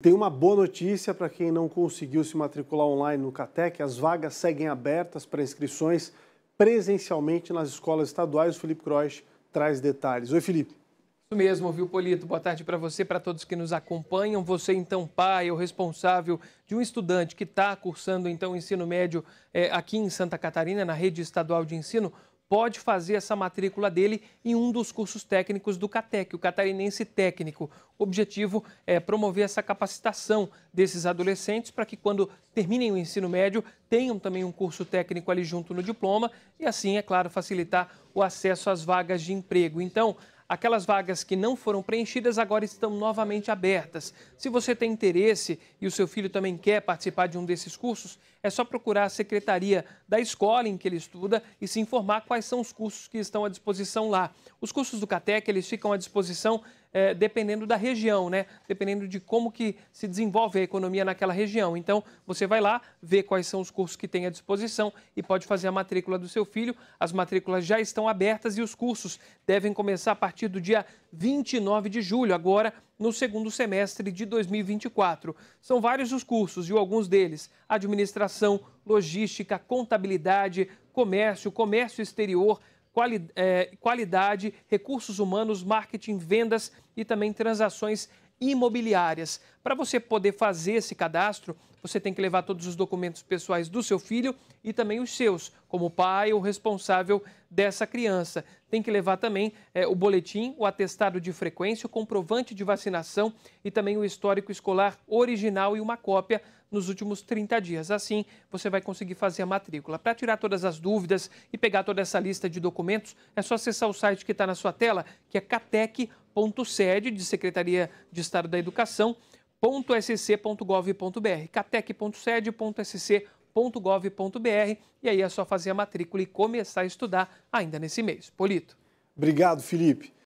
Tem uma boa notícia para quem não conseguiu se matricular online no CATEC. As vagas seguem abertas para inscrições presencialmente nas escolas estaduais. O Felipe Croix traz detalhes. Oi, Felipe. Isso mesmo, viu, Polito? Boa tarde para você, para todos que nos acompanham. Você, então, pai, é ou responsável de um estudante que está cursando, então, ensino médio é, aqui em Santa Catarina, na rede estadual de ensino, pode fazer essa matrícula dele em um dos cursos técnicos do CATEC, o Catarinense Técnico. O objetivo é promover essa capacitação desses adolescentes para que, quando terminem o ensino médio, tenham também um curso técnico ali junto no diploma e, assim, é claro, facilitar o acesso às vagas de emprego. Então, Aquelas vagas que não foram preenchidas agora estão novamente abertas. Se você tem interesse e o seu filho também quer participar de um desses cursos, é só procurar a secretaria da escola em que ele estuda e se informar quais são os cursos que estão à disposição lá. Os cursos do CATEC, eles ficam à disposição é, dependendo da região, né? Dependendo de como que se desenvolve a economia naquela região. Então, você vai lá, vê quais são os cursos que tem à disposição e pode fazer a matrícula do seu filho. As matrículas já estão abertas e os cursos devem começar a partir do dia 29 de julho, agora no segundo semestre de 2024. São vários os cursos e alguns deles: administração, logística, contabilidade, comércio, comércio exterior, quali, é, qualidade, recursos humanos, marketing, vendas e também transações imobiliárias. Para você poder fazer esse cadastro, você tem que levar todos os documentos pessoais do seu filho e também os seus, como pai ou responsável dessa criança. Tem que levar também é, o boletim, o atestado de frequência, o comprovante de vacinação e também o histórico escolar original e uma cópia nos últimos 30 dias. Assim, você vai conseguir fazer a matrícula. Para tirar todas as dúvidas e pegar toda essa lista de documentos, é só acessar o site que está na sua tela, que é catec.sede, de Secretaria de Estado da Educação catec.sc.gov.br, catec.sede.sc.gov.br, e aí é só fazer a matrícula e começar a estudar ainda nesse mês. Polito. Obrigado, Felipe.